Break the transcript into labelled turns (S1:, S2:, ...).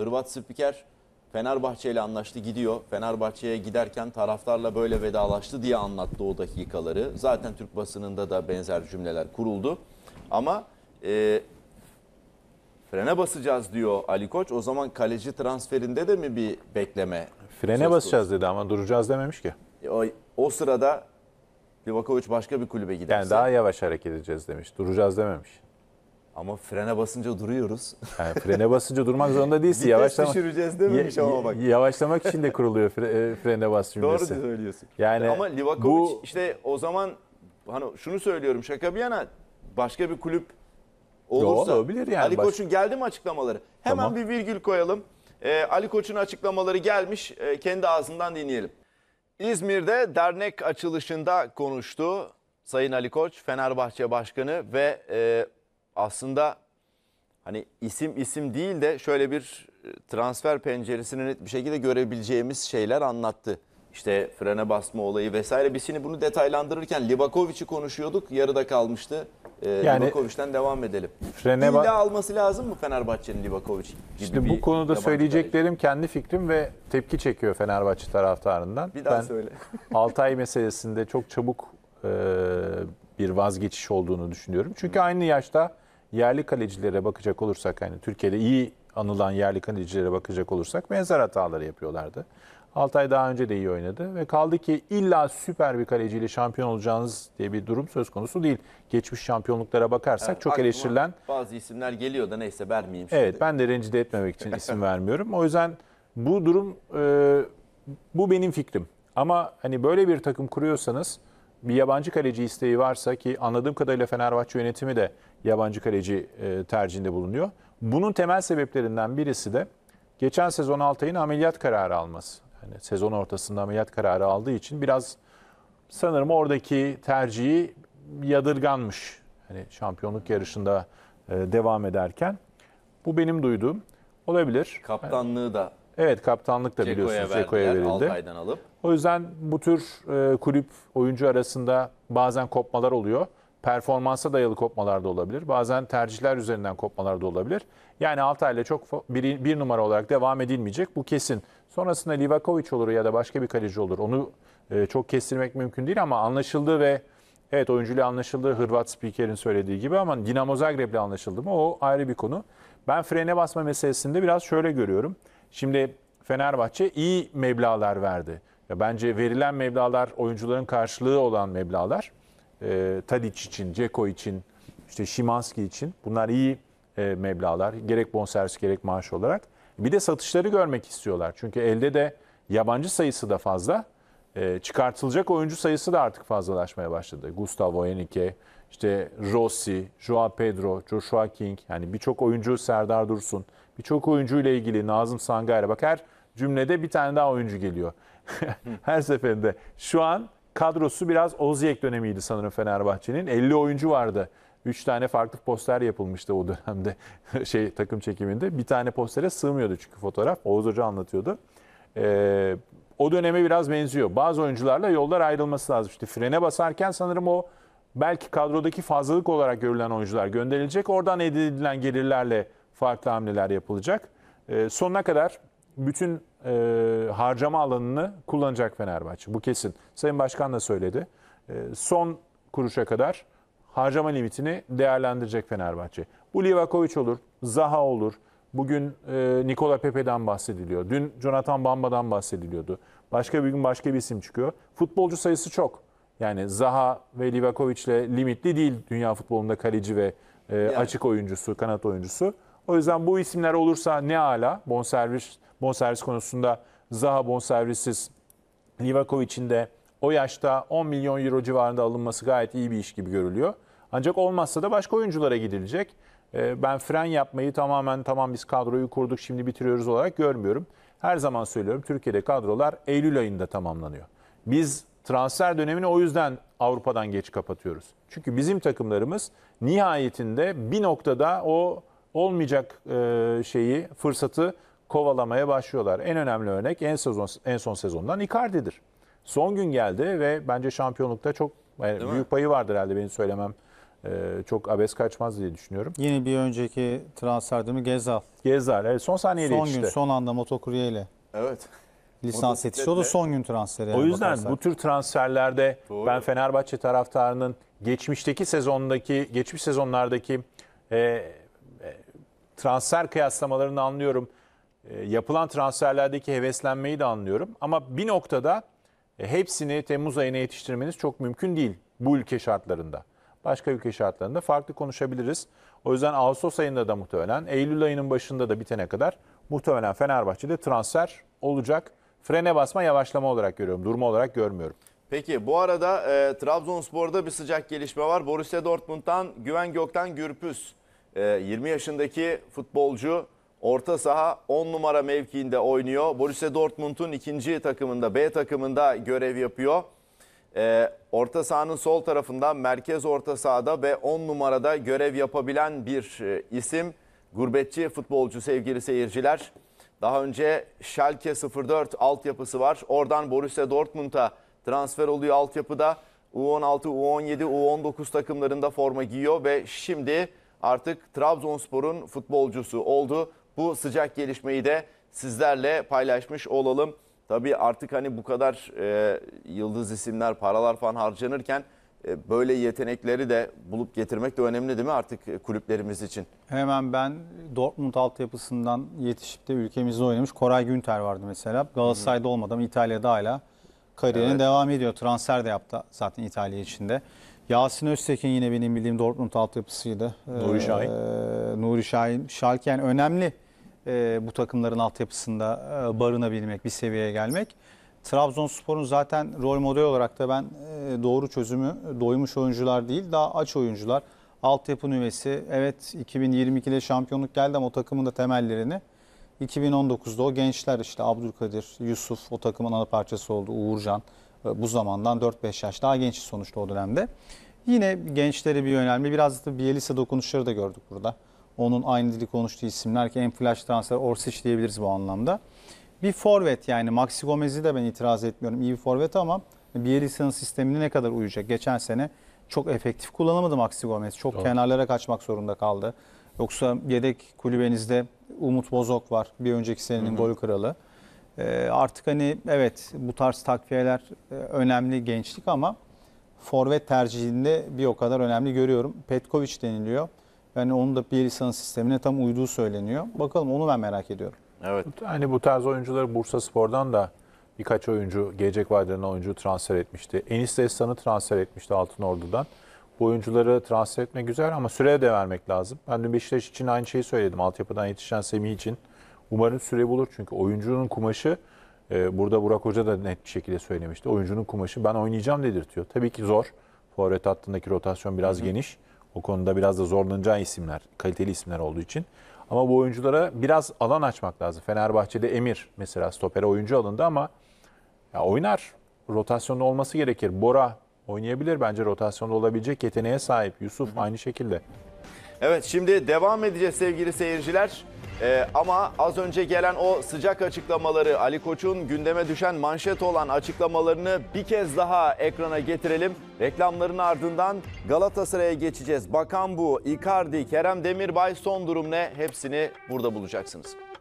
S1: Hırvat spiker Fenerbahçe ile anlaştı gidiyor. Fenerbahçe'ye giderken taraftarla böyle vedalaştı diye anlattı o dakikaları. Zaten Türk basınında da benzer cümleler kuruldu. Ama e, frene basacağız diyor Ali Koç. O zaman kaleci transferinde de mi bir bekleme? Frene basacağız dedi ama
S2: duracağız dememiş ki.
S1: E, o, o sırada Livakovic başka bir kulübe giderse. Yani daha yavaş hareket edeceğiz demiş. Duracağız dememiş. Ama frene basınca duruyoruz. Yani frene basınca durmak zorunda değilsin. Yavaşlama, düşüreceğiz dememiş ama bak. Yavaşlamak için de
S2: kuruluyor fre, e, frene bas cümlesi. Doğru söylüyorsun. Yani ama Livakovic
S1: bu... işte o zaman hani şunu söylüyorum şaka bir yana başka bir kulüp olursa Yo, olabilir yani. Ali Baş... Koç'un geldi mi açıklamaları? Hemen tamam. bir virgül koyalım. Ee, Ali Koç'un açıklamaları gelmiş. Ee, kendi ağzından dinleyelim. İzmir'de dernek açılışında konuştu Sayın Ali Koç, Fenerbahçe Başkanı ve e, aslında hani isim isim değil de şöyle bir e, transfer penceresini net bir şekilde görebileceğimiz şeyler anlattı. İşte frene basma olayı vesaire. Biz şimdi bunu detaylandırırken Libakovic'i konuşuyorduk. Yarıda kalmıştı. Ee, yani, Libakovic'den devam edelim. Frene İlla alması lazım mı Fenerbahçe'nin Libakovic? İşte bu konuda söyleyeceklerim
S2: kendi fikrim ve tepki çekiyor Fenerbahçe taraftarından. Bir daha ben, söyle. Altay meselesinde çok çabuk e, bir vazgeçiş olduğunu düşünüyorum. Çünkü Hı. aynı yaşta yerli kalecilere bakacak olursak hani Türkiye'de iyi anılan yerli kalecilere bakacak olursak benzer hataları yapıyorlardı. Altay daha önce de iyi oynadı ve kaldı ki illa süper bir kaleciyle şampiyon olacağınız diye bir durum söz konusu değil. Geçmiş şampiyonluklara bakarsak evet, çok eleştirilen...
S1: Bazı isimler geliyor da neyse vermeyeyim şimdi. Evet
S2: ben de rencide etmemek için isim vermiyorum. O yüzden bu durum e, bu benim fikrim. Ama hani böyle bir takım kuruyorsanız bir yabancı kaleci isteği varsa ki anladığım kadarıyla Fenerbahçe yönetimi de yabancı kaleci e, tercihinde bulunuyor. Bunun temel sebeplerinden birisi de geçen sezon Altay'ın ameliyat kararı alması. Yani sezon ortasında ameliyat kararı aldığı için biraz sanırım oradaki tercihi yadırganmış. Hani şampiyonluk yarışında e, devam ederken. Bu benim duyduğum. Olabilir.
S1: Kaptanlığı da.
S2: Evet kaptanlık da biliyorsunuz Ceko'ya verildi. Altay'dan alıp. O yüzden bu tür e, kulüp oyuncu arasında bazen kopmalar oluyor. Performansa dayalı kopmalar da olabilir. Bazen tercihler üzerinden kopmalar da olabilir. Yani Altay ile çok bir, bir numara olarak devam edilmeyecek. Bu kesin. Sonrasında Livakovic olur ya da başka bir kaleci olur. Onu e, çok kestirmek mümkün değil ama anlaşıldı ve evet oyuncuyla anlaşıldı. Hırvat spikerin söylediği gibi ama Dinamo Zagreb ile anlaşıldı mı o ayrı bir konu. Ben frene basma meselesinde biraz şöyle görüyorum. Şimdi Fenerbahçe iyi meblalar verdi. Ya bence verilen meblalar, oyuncuların karşılığı olan meblalar. E, Tadic için, Ceko için, işte Şimanski için bunlar iyi e, meblalar. Gerek bonservis gerek maaş olarak. Bir de satışları görmek istiyorlar. Çünkü elde de yabancı sayısı da fazla. E, çıkartılacak oyuncu sayısı da artık fazlalaşmaya başladı. Gustavo Henrique, işte Rossi, Joao Pedro, Joshua King. Yani birçok oyuncu Serdar Dursun. Birçok oyuncu ile ilgili Nazım Sangayra. Bak her cümlede bir tane daha oyuncu geliyor. Her seferinde. Şu an kadrosu biraz Oziyek dönemiydi sanırım Fenerbahçe'nin. 50 oyuncu vardı. 3 tane farklı poster yapılmıştı o dönemde şey takım çekiminde. Bir tane postere sığmıyordu çünkü fotoğraf. Oğuz Hoca anlatıyordu. Ee, o döneme biraz benziyor. Bazı oyuncularla yollar ayrılması lazım. İşte frene basarken sanırım o belki kadrodaki fazlalık olarak görülen oyuncular gönderilecek. Oradan elde gelirlerle farklı hamleler yapılacak. Ee, sonuna kadar bütün e, harcama alanını kullanacak Fenerbahçe. Bu kesin. Sayın Başkan da söyledi. E, son kuruşa kadar harcama limitini değerlendirecek Fenerbahçe. Bu Livakovic olur, Zaha olur. Bugün e, Nikola Pepe'den bahsediliyor. Dün Jonathan Bamba'dan bahsediliyordu. Başka bir gün başka bir isim çıkıyor. Futbolcu sayısı çok. Yani Zaha ve Livakovic'le limitli değil dünya futbolunda kaleci ve e, yani. açık oyuncusu, kanat oyuncusu. O yüzden bu isimler olursa ne ala bonservis, bonservis konusunda Zaha bonservissiz Livakovic'in de o yaşta 10 milyon euro civarında alınması gayet iyi bir iş gibi görülüyor. Ancak olmazsa da başka oyunculara gidilecek. Ee, ben fren yapmayı tamamen tamam biz kadroyu kurduk şimdi bitiriyoruz olarak görmüyorum. Her zaman söylüyorum Türkiye'de kadrolar Eylül ayında tamamlanıyor. Biz transfer dönemini o yüzden Avrupa'dan geç kapatıyoruz. Çünkü bizim takımlarımız nihayetinde bir noktada o olmayacak e, şeyi, fırsatı kovalamaya başlıyorlar. En önemli örnek en sezon en son sezondan Icardi'dir. Son gün geldi ve bence şampiyonlukta çok yani büyük mi? payı vardır herhalde benim söylemem. E, çok abes
S3: kaçmaz diye düşünüyorum. Yine bir önceki transfer değil mi? Gezal. Gezal. Evet, son saniyede son yetişti. Son gün, son anda motokuryeyle. Evet. Lisans yetişti. O da son gün transferi. O yüzden bakarsak. bu tür
S2: transferlerde Doğru. ben Fenerbahçe taraftarının geçmişteki sezondaki, geçmiş sezonlardaki e, transfer kıyaslamalarını anlıyorum. E, yapılan transferlerdeki heveslenmeyi de anlıyorum. Ama bir noktada e, hepsini Temmuz ayına yetiştirmeniz çok mümkün değil bu ülke şartlarında. Başka ülke şartlarında farklı konuşabiliriz. O yüzden Ağustos ayında da muhtemelen, Eylül ayının başında da bitene kadar muhtemelen Fenerbahçe'de transfer olacak. Frene basma yavaşlama olarak görüyorum, durma olarak görmüyorum.
S1: Peki bu arada e, Trabzonspor'da bir sıcak gelişme var. Borussia Dortmund'dan Güven Gökten Gürpüz 20 ee, yaşındaki futbolcu orta saha 10 numara mevkiinde oynuyor. Borussia Dortmund'un ikinci takımında B takımında görev yapıyor. Ee, orta sahanın sol tarafında merkez orta sahada ve 10 numarada görev yapabilen bir e, isim. Gurbetçi futbolcu sevgili seyirciler. Daha önce Schalke 04 altyapısı var. Oradan Borussia Dortmund'a transfer oluyor altyapıda. U16, U17, U19 takımlarında forma giyiyor ve şimdi artık Trabzonspor'un futbolcusu oldu. Bu sıcak gelişmeyi de sizlerle paylaşmış olalım. Tabii artık hani bu kadar e, yıldız isimler, paralar falan harcanırken e, böyle yetenekleri de bulup getirmek de önemli değil mi artık e, kulüplerimiz için?
S3: Hemen ben Dortmund altyapısından yetişip de ülkemizde oynamış Koray Günter vardı mesela. Galatasaray'da olmadan İtalya'da hala kariyerine evet. devam ediyor. Transfer de yaptı zaten İtalya içinde. Yasin Öztekin yine benim bildiğim Dortmund altyapısıydı. Nuri ee, Şahin. Ee, Nuri Şahin. Şalke yani önemli e, bu takımların altyapısında e, barınabilmek, bir seviyeye gelmek. Trabzonspor'un zaten rol model olarak da ben e, doğru çözümü doymuş oyuncular değil, daha aç oyuncular. Altyapı nüvesi, evet 2022'de şampiyonluk geldi ama o takımın da temellerini 2019'da o gençler işte Abdülkadir, Yusuf o takımın ana parçası oldu, Uğurcan. E, bu zamandan 4-5 yaş daha genç sonuçta o dönemde. Yine gençlere bir yönelme biraz da Bielisa dokunuşları da gördük burada. Onun aynı dili konuştuğu isimler ki en flash transfer Orsic diyebiliriz bu anlamda. Bir forvet yani Maxi Gomez'i de ben itiraz etmiyorum. İyi bir forvet ama Bielisa'nın sistemine ne kadar uyacak? Geçen sene çok efektif kullanamadı Maxi Gomez. Çok Doğru. kenarlara kaçmak zorunda kaldı. Yoksa yedek kulübenizde Umut Bozok var. Bir önceki senenin hı hı. gol kralı. Ee, artık hani evet bu tarz takviyeler e, önemli gençlik ama forvet tercihinde bir o kadar önemli görüyorum. Petkovic deniliyor. Yani onun da Bielisa'nın sistemine tam uyduğu söyleniyor. Bakalım onu ben merak ediyorum. Evet.
S2: Hani bu tarz oyuncuları Bursa Spor'dan da birkaç oyuncu, gelecek vadeden oyuncu transfer etmişti. Enis Destan'ı transfer etmişti Altınordudan. Bu oyuncuları transfer etme güzel ama süre de vermek lazım. Ben dün Beşiktaş için aynı şeyi söyledim. Altyapıdan yetişen Semih için. Umarım süre bulur çünkü oyuncunun kumaşı e, burada Burak Hoca da net bir şekilde söylemişti. Oyuncunun kumaşı ben oynayacağım dedirtiyor. Tabii ki zor. Forvet hattındaki rotasyon biraz Hı. geniş. O konuda biraz da zorlanacağı isimler, kaliteli isimler olduğu için. Ama bu oyunculara biraz alan açmak lazım. Fenerbahçe'de Emir mesela stopere oyuncu alındı ama ya oynar. Rotasyonda olması gerekir. Bora oynayabilir bence rotasyonda olabilecek yeteneğe sahip. Yusuf hı hı. aynı şekilde.
S1: Evet şimdi devam edeceğiz sevgili seyirciler. Ee, ama az önce gelen o sıcak açıklamaları, Ali Koç'un gündeme düşen manşet olan açıklamalarını bir kez daha ekrana getirelim. Reklamların ardından Galatasaray'a geçeceğiz. Bakan bu, Icardi, Kerem Demirbay son durum ne? Hepsini burada bulacaksınız.